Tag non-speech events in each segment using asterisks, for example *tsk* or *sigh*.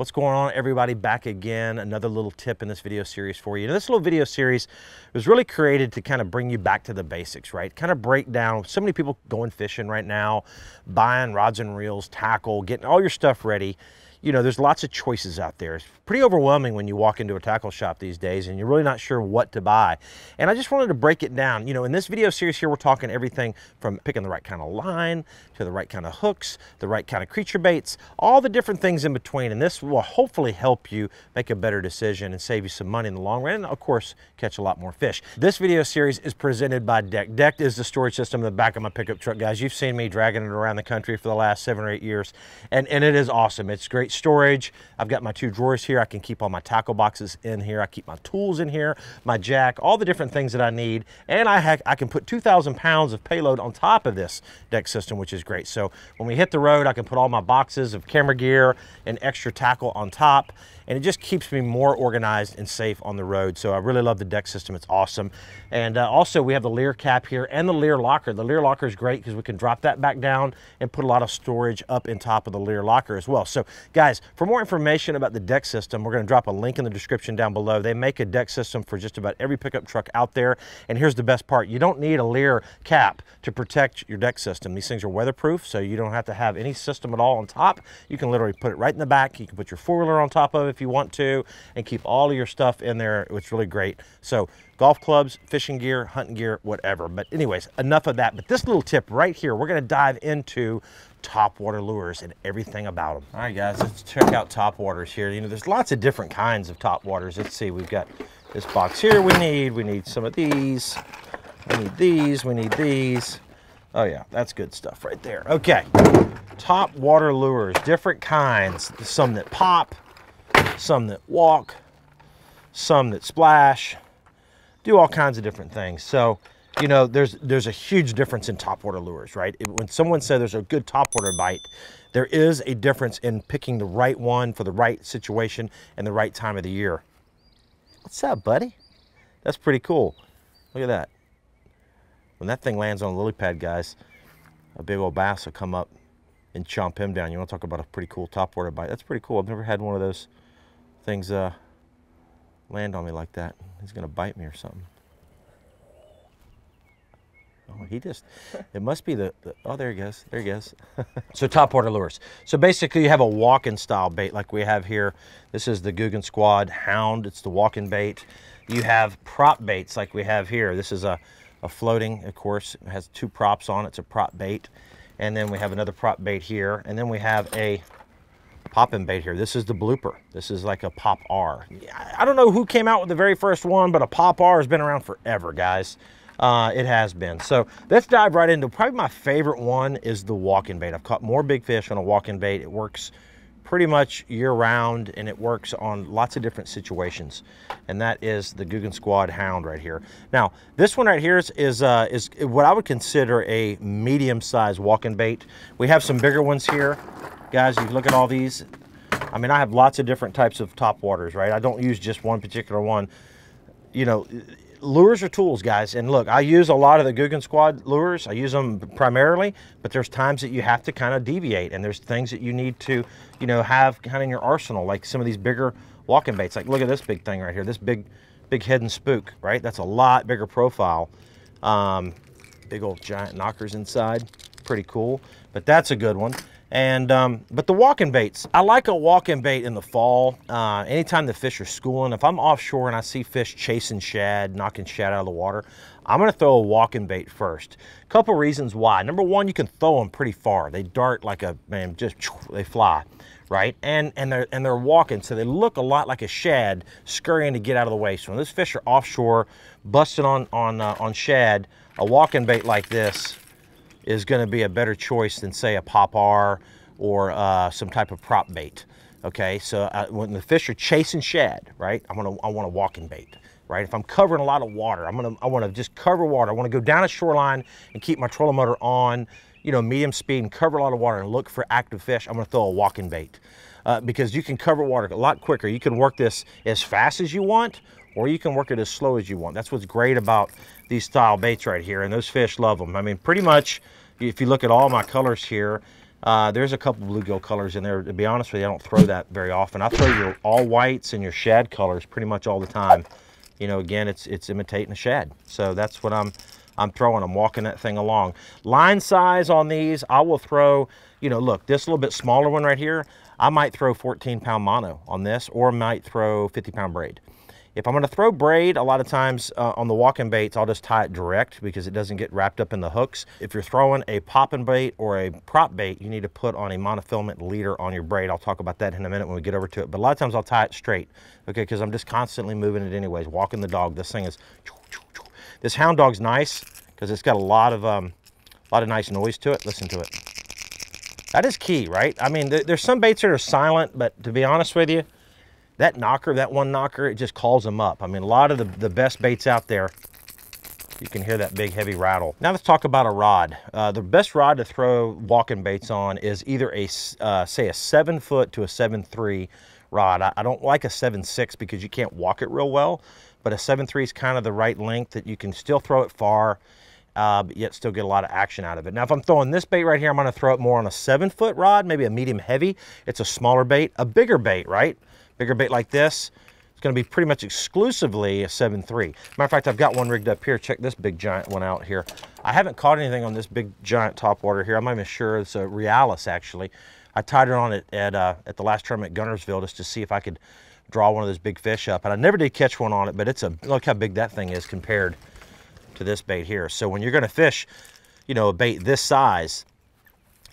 What's going on everybody? Back again, another little tip in this video series for you. Now, this little video series was really created to kind of bring you back to the basics, right? Kind of break down, so many people going fishing right now, buying rods and reels, tackle, getting all your stuff ready you know, there's lots of choices out there. It's pretty overwhelming when you walk into a tackle shop these days and you're really not sure what to buy. And I just wanted to break it down. You know, in this video series here, we're talking everything from picking the right kind of line to the right kind of hooks, the right kind of creature baits, all the different things in between. And this will hopefully help you make a better decision and save you some money in the long run. And of course, catch a lot more fish. This video series is presented by Deck. Deck is the storage system in the back of my pickup truck, guys. You've seen me dragging it around the country for the last seven or eight years. And, and it is awesome. It's great great storage. I've got my two drawers here. I can keep all my tackle boxes in here. I keep my tools in here, my jack, all the different things that I need. And I, I can put 2,000 pounds of payload on top of this deck system, which is great. So when we hit the road, I can put all my boxes of camera gear and extra tackle on top. And it just keeps me more organized and safe on the road. So I really love the deck system. It's awesome. And uh, also we have the Lear cap here and the Lear locker. The Lear locker is great because we can drop that back down and put a lot of storage up in top of the Lear locker as well. So guys, Guys, for more information about the deck system, we're going to drop a link in the description down below. They make a deck system for just about every pickup truck out there. And here's the best part. You don't need a Lear cap to protect your deck system. These things are weatherproof, so you don't have to have any system at all on top. You can literally put it right in the back. You can put your four-wheeler on top of it if you want to and keep all of your stuff in there. It's really great. So golf clubs, fishing gear, hunting gear, whatever. But anyways, enough of that. But this little tip right here, we're going to dive into topwater lures and everything about them. All right, guys, let's check out topwaters here. You know, there's lots of different kinds of topwaters. Let's see, we've got this box here we need. We need some of these. We need these. We need these. Oh, yeah, that's good stuff right there. Okay, top water lures, different kinds. Some that pop, some that walk, some that splash, do all kinds of different things. So you know, there's there's a huge difference in top water lures, right? when someone says there's a good top water bite, there is a difference in picking the right one for the right situation and the right time of the year. What's up, buddy? That's pretty cool. Look at that. When that thing lands on a lily pad, guys, a big old bass will come up and chomp him down. You want to talk about a pretty cool top water bite? That's pretty cool. I've never had one of those things uh, land on me like that. He's going to bite me or something. Oh, he just, it must be the, the oh, there he goes, there he goes. *laughs* so top water lures. So basically you have a walking style bait like we have here. This is the Guggen Squad Hound. It's the walking bait. You have prop baits like we have here. This is a, a floating, of course, it has two props on It's a prop bait. And then we have another prop bait here. And then we have a popping bait here. This is the blooper. This is like a Pop R. I don't know who came out with the very first one, but a Pop R has been around forever, guys uh, it has been. So let's dive right into probably my favorite one is the walk-in bait. I've caught more big fish on a walk-in bait. It works pretty much year round and it works on lots of different situations. And that is the Guggen Squad Hound right here. Now, this one right here is, is, uh, is what I would consider a medium sized walking bait. We have some bigger ones here. Guys, you look at all these. I mean, I have lots of different types of top waters, right? I don't use just one particular one. You know, lures are tools, guys. And look, I use a lot of the Guggen Squad lures. I use them primarily, but there's times that you have to kind of deviate and there's things that you need to, you know, have kind of in your arsenal, like some of these bigger walking baits. Like look at this big thing right here, this big, big head and spook, right? That's a lot bigger profile. Um, big old giant knockers inside, pretty cool. But that's a good one. And, um, but the walking baits, I like a walking bait in the fall. Uh, anytime the fish are schooling, if I'm offshore and I see fish chasing shad, knocking shad out of the water, I'm gonna throw a walking bait first. Couple reasons why. Number one, you can throw them pretty far. They dart like a, man, just, *tsk* they fly, right? And, and, they're, and they're walking, so they look a lot like a shad scurrying to get out of the way. So when those fish are offshore, busting on, on, uh, on shad, a walking bait like this is going to be a better choice than say a pop R or uh, some type of prop bait. Okay, so uh, when the fish are chasing shad, right, I want to I want a walking bait, right? If I'm covering a lot of water, I'm gonna I want to just cover water. I want to go down a shoreline and keep my trolling motor on, you know, medium speed and cover a lot of water and look for active fish. I'm gonna throw a walking bait. Uh, because you can cover water a lot quicker. You can work this as fast as you want or you can work it as slow as you want. That's what's great about these style baits right here, and those fish love them. I mean, pretty much, if you look at all my colors here, uh, there's a couple bluegill colors in there. To be honest with you, I don't throw that very often. I throw your all whites and your shad colors pretty much all the time. You know, again, it's it's imitating a shad. So that's what I'm I'm throwing. I'm walking that thing along. Line size on these, I will throw, you know, look, this little bit smaller one right here, I might throw 14 pound mono on this or might throw 50 pound braid. If I'm going to throw braid, a lot of times uh, on the walking baits, I'll just tie it direct because it doesn't get wrapped up in the hooks. If you're throwing a popping bait or a prop bait, you need to put on a monofilament leader on your braid. I'll talk about that in a minute when we get over to it. But a lot of times I'll tie it straight, okay, because I'm just constantly moving it anyways, walking the dog. This thing is, this hound dog's nice because it's got a lot of, um, a lot of nice noise to it. Listen to it. That is key, right? I mean, th there's some baits that are silent, but to be honest with you, that knocker, that one knocker, it just calls them up. I mean, a lot of the, the best baits out there, you can hear that big heavy rattle. Now let's talk about a rod. Uh, the best rod to throw walking baits on is either a, uh, say a seven foot to a seven three rod. I, I don't like a seven six because you can't walk it real well, but a seven three is kind of the right length that you can still throw it far, uh, but yet still get a lot of action out of it. Now, if I'm throwing this bait right here, I'm gonna throw it more on a seven foot rod, maybe a medium heavy. It's a smaller bait, a bigger bait, right? bigger bait like this, it's gonna be pretty much exclusively a 7.3. Matter of fact, I've got one rigged up here. Check this big giant one out here. I haven't caught anything on this big giant topwater here. I'm not even sure it's a Realis actually. I tied it on it at, uh, at the last tournament at Gunnersville just to see if I could draw one of those big fish up. And I never did catch one on it, but it's a, look how big that thing is compared to this bait here. So when you're gonna fish, you know, a bait this size,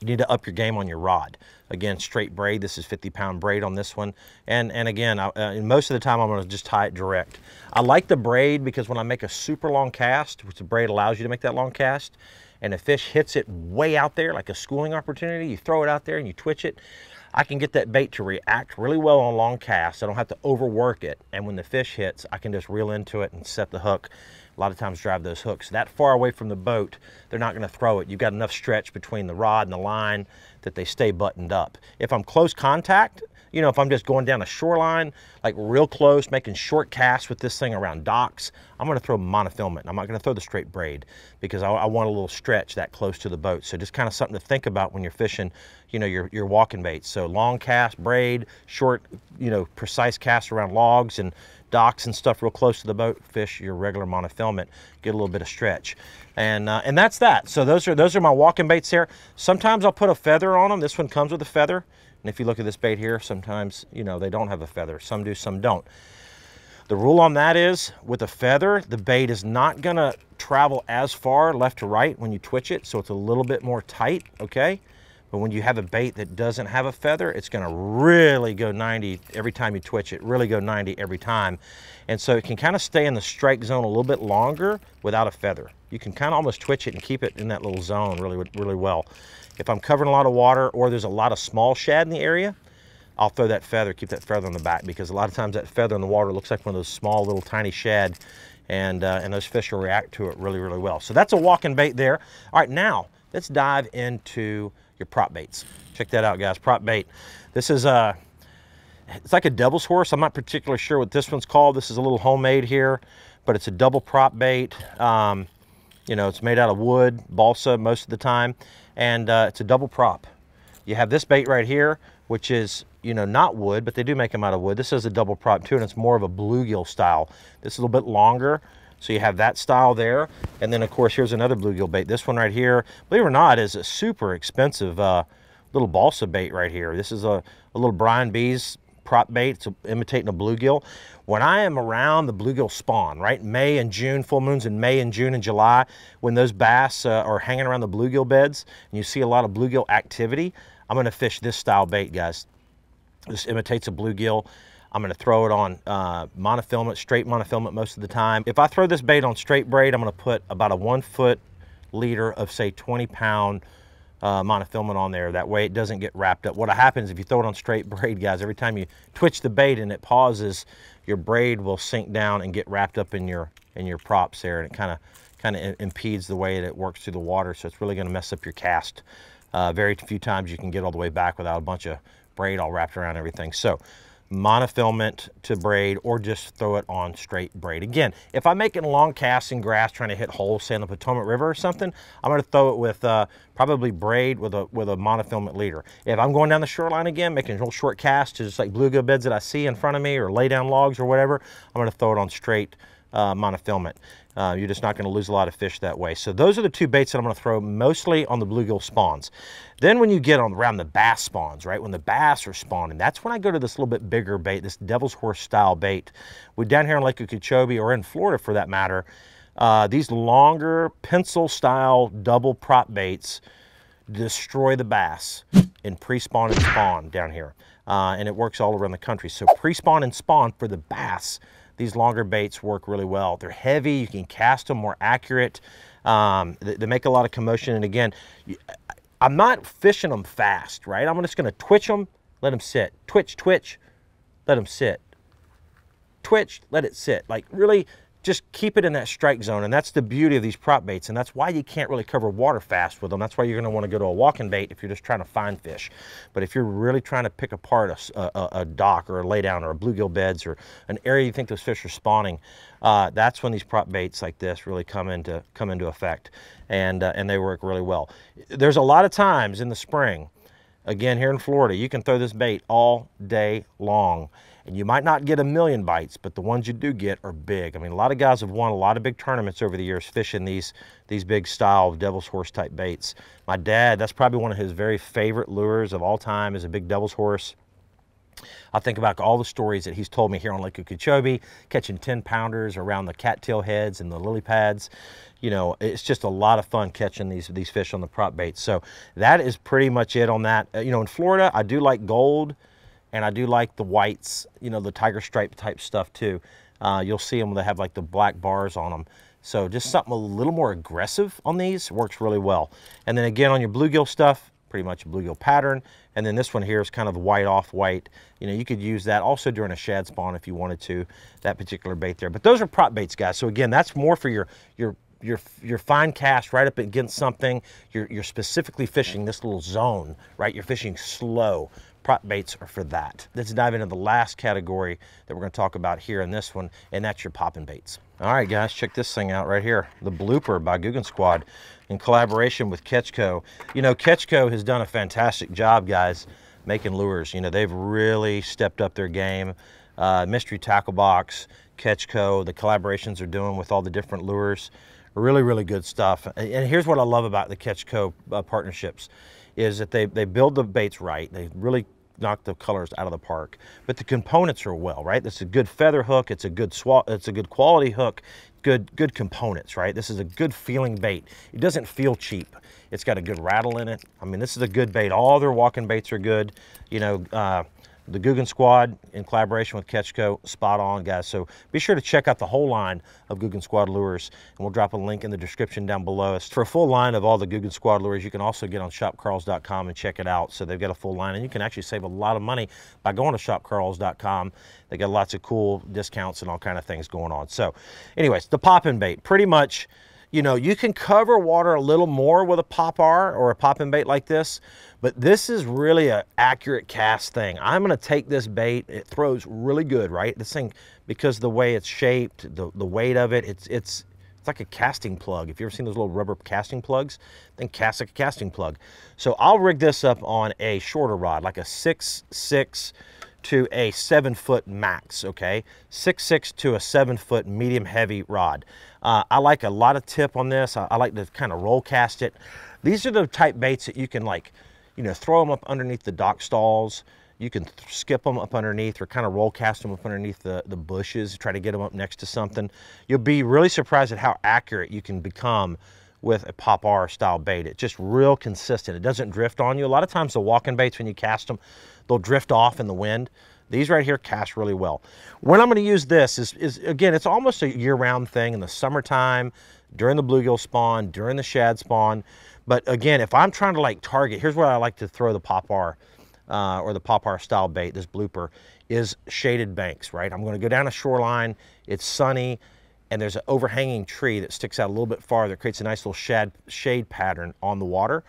you need to up your game on your rod. Again, straight braid. This is 50 pound braid on this one. And, and again, I, uh, most of the time I'm gonna just tie it direct. I like the braid because when I make a super long cast, which the braid allows you to make that long cast, and a fish hits it way out there, like a schooling opportunity, you throw it out there and you twitch it, I can get that bait to react really well on long casts. I don't have to overwork it. And when the fish hits, I can just reel into it and set the hook. A lot of times drive those hooks that far away from the boat, they're not gonna throw it. You've got enough stretch between the rod and the line that they stay buttoned up. If I'm close contact, you know, if I'm just going down a shoreline, like real close, making short casts with this thing around docks, I'm gonna throw monofilament. I'm not gonna throw the straight braid because I, I, want a little stretch that close to the boat. So just kind of something to think about when you're fishing, you know, your, your walking baits. So long cast, braid, short, you know, precise cast around logs and docks and stuff real close to the boat, fish your regular monofilament, get a little bit of stretch. And, uh, and that's that. So those are, those are my walking baits there. Sometimes I'll put a feather on them. This one comes with a feather. And if you look at this bait here, sometimes, you know, they don't have a feather. Some do, some don't. The rule on that is with a feather, the bait is not gonna travel as far left to right when you twitch it, so it's a little bit more tight, okay? But when you have a bait that doesn't have a feather, it's gonna really go 90 every time you twitch it, really go 90 every time. And so it can kind of stay in the strike zone a little bit longer without a feather. You can kind of almost twitch it and keep it in that little zone really, really well. If I'm covering a lot of water or there's a lot of small shad in the area, I'll throw that feather, keep that feather on the back because a lot of times that feather in the water looks like one of those small little tiny shad and, uh, and those fish will react to it really, really well. So that's a walking bait there. All right, now let's dive into your prop baits. Check that out, guys, prop bait. This is a, uh, it's like a devil's horse. I'm not particularly sure what this one's called. This is a little homemade here, but it's a double prop bait. Um, you know, it's made out of wood, balsa most of the time, and uh, it's a double prop. You have this bait right here, which is, you know, not wood, but they do make them out of wood. This is a double prop too, and it's more of a bluegill style. This is a little bit longer, so you have that style there. And then, of course, here's another bluegill bait. This one right here, believe it or not, is a super expensive uh, little balsa bait right here. This is a, a little Brian B's prop baits imitating a bluegill. When I am around the bluegill spawn, right, May and June, full moons in May and June and July, when those bass uh, are hanging around the bluegill beds and you see a lot of bluegill activity, I'm gonna fish this style bait, guys. This imitates a bluegill. I'm gonna throw it on uh, monofilament, straight monofilament most of the time. If I throw this bait on straight braid, I'm gonna put about a one foot leader of say 20 pound uh, monofilament on there. That way it doesn't get wrapped up. What happens if you throw it on straight *laughs* braid, guys, every time you twitch the bait and it pauses, your braid will sink down and get wrapped up in your in your props there. And it kind of kind of impedes the way that it works through the water. So it's really going to mess up your cast. Uh, very few times you can get all the way back without a bunch of braid all wrapped around everything. So monofilament to braid or just throw it on straight braid. Again, if I'm making long casts in grass trying to hit holes, say the Potomac River or something, I'm gonna throw it with uh, probably braid with a, with a monofilament leader. If I'm going down the shoreline again, making real short casts to just like bluegill beds that I see in front of me or lay down logs or whatever, I'm gonna throw it on straight uh, um, monofilament. Uh, you're just not going to lose a lot of fish that way. So those are the two baits that I'm going to throw mostly on the bluegill spawns. Then when you get on around the bass spawns, right, when the bass are spawning, that's when I go to this little bit bigger bait, this devil's horse style bait. We down here in Lake Okeechobee or in Florida for that matter, uh, these longer pencil style double prop baits destroy the bass in pre-spawn and spawn down here. Uh, and it works all around the country. So pre-spawn and spawn for the bass these longer baits work really well. They're heavy, you can cast them more accurate. Um, they, they, make a lot of commotion. And again, I'm not fishing them fast, right? I'm just gonna twitch them, let them sit. Twitch, twitch, let them sit. Twitch, let it sit. Like really, just keep it in that strike zone. And that's the beauty of these prop baits. And that's why you can't really cover water fast with them. That's why you're gonna to want to go to a walking bait if you're just trying to find fish. But if you're really trying to pick apart a, a, a dock or a laydown or a bluegill beds or an area you think those fish are spawning, uh, that's when these prop baits like this really come into, come into effect. And, uh, and they work really well. There's a lot of times in the spring, again here in Florida, you can throw this bait all day long. And you might not get a million bites, but the ones you do get are big. I mean, a lot of guys have won a lot of big tournaments over the years fishing these, these big style devil's horse type baits. My dad, that's probably one of his very favorite lures of all time is a big devil's horse. I think about all the stories that he's told me here on Lake Okeechobee, catching 10 pounders around the cattail heads and the lily pads. You know, it's just a lot of fun catching these, these fish on the prop baits. So that is pretty much it on that. Uh, you know, in Florida, I do like gold. And I do like the whites, you know, the tiger stripe type stuff too. Uh, you'll see them, they have like the black bars on them. So just something a little more aggressive on these works really well. And then again, on your bluegill stuff, pretty much a bluegill pattern. And then this one here is kind of white off white. You know, you could use that also during a shad spawn if you wanted to, that particular bait there. But those are prop baits, guys. So again, that's more for your, your your your fine cast right up against something. You're you're specifically fishing this little zone, right? You're fishing slow, Prop baits are for that. Let's dive into the last category that we're gonna talk about here in this one, and that's your popping baits. All right, guys, check this thing out right here. The Blooper by Guggen Squad in collaboration with Ketchco. You know, Ketchco has done a fantastic job, guys, making lures. You know, they've really stepped up their game. Uh, Mystery Tackle Box, Ketchco, the collaborations they're doing with all the different lures. Really, really good stuff. And here's what I love about the Ketchco uh, partnerships is that they, they build the baits right. They really knock the colors out of the park. But the components are well, right? This is a good feather hook. It's a good swat. It's a good quality hook. Good, good components, right? This is a good feeling bait. It doesn't feel cheap. It's got a good rattle in it. I mean, this is a good bait. All their walking baits are good. You know, uh, the Guggen Squad in collaboration with Ketchco, spot on guys. So be sure to check out the whole line of Guggen Squad lures and we'll drop a link in the description down below. us. for a full line of all the Guggen Squad lures, you can also get on shopcarls.com and check it out. So they've got a full line and you can actually save a lot of money by going to shopcarls.com. They got lots of cool discounts and all kind of things going on. So anyways, the poppin bait, pretty much you know, you can cover water a little more with a pop R or a popping bait like this, but this is really an accurate cast thing. I'm gonna take this bait, it throws really good, right? This thing, because the way it's shaped, the, the weight of it, it's, it's, it's like a casting plug. If you have ever seen those little rubber casting plugs, then cast like a casting plug. So I'll rig this up on a shorter rod, like a six, six, to a seven foot max, okay? Six, six to a seven foot medium heavy rod. Uh, I like a lot of tip on this. I, I like to kind of roll cast it. These are the type baits that you can like, you know, throw them up underneath the dock stalls. You can skip them up underneath or kind of roll cast them up underneath the, the bushes, try to get them up next to something. You'll be really surprised at how accurate you can become with a pop R style bait. It's just real consistent. It doesn't drift on you. A lot of times the walking baits, when you cast them, they'll drift off in the wind. These right here cast really well. When I'm going to use this is, is, again, it's almost a year-round thing in the summertime, during the bluegill spawn, during the shad spawn. But again, if I'm trying to like target, here's where I like to throw the popper uh, or the pop style bait, this blooper, is shaded banks, right? I'm going to go down a shoreline, it's sunny, and there's an overhanging tree that sticks out a little bit farther, creates a nice little shad, shade pattern on the water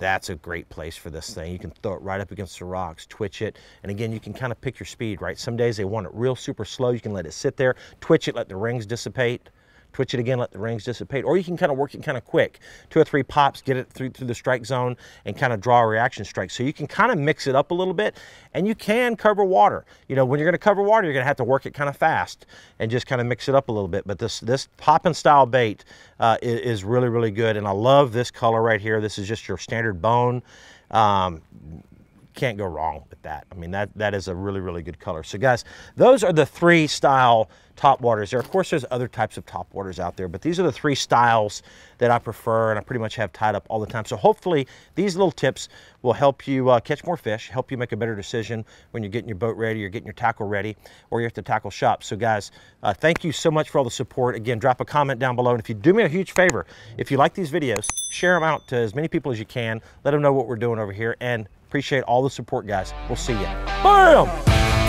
that's a great place for this thing. You can throw it right up against the rocks, twitch it, and again, you can kind of pick your speed, right? Some days they want it real super slow. You can let it sit there, twitch it, let the rings dissipate twitch it again, let the rings dissipate. Or you can kind of work it kind of quick, two or three pops, get it through, through the strike zone and kind of draw a reaction strike. So you can kind of mix it up a little bit and you can cover water. You know, when you're gonna cover water, you're gonna have to work it kind of fast and just kind of mix it up a little bit. But this, this popping style bait uh, is, is really, really good. And I love this color right here. This is just your standard bone. Um, can't go wrong with that. I mean, that, that is a really, really good color. So guys, those are the three style top waters. There, of course, there's other types of top waters out there, but these are the three styles that I prefer and I pretty much have tied up all the time. So hopefully these little tips will help you uh, catch more fish, help you make a better decision when you're getting your boat ready, you're getting your tackle ready, or you're at the tackle shop. So guys, uh, thank you so much for all the support. Again, drop a comment down below. And if you do me a huge favor, if you like these videos, share them out to as many people as you can. Let them know what we're doing over here. And Appreciate all the support, guys. We'll see you. Bam!